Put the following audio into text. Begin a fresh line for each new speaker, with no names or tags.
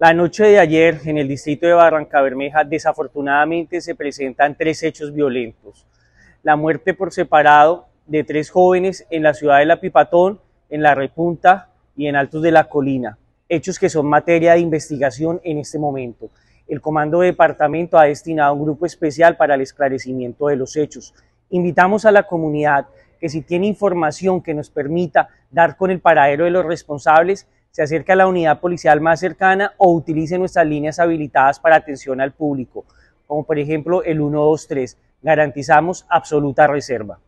La noche de ayer en el distrito de Barranca Bermeja desafortunadamente se presentan tres hechos violentos. La muerte por separado de tres jóvenes en la ciudad de La Pipatón, en La Repunta y en Altos de la Colina. Hechos que son materia de investigación en este momento. El Comando de Departamento ha destinado un grupo especial para el esclarecimiento de los hechos. Invitamos a la comunidad que si tiene información que nos permita dar con el paradero de los responsables, se acerque a la unidad policial más cercana o utilice nuestras líneas habilitadas para atención al público, como por ejemplo el 123. Garantizamos absoluta reserva.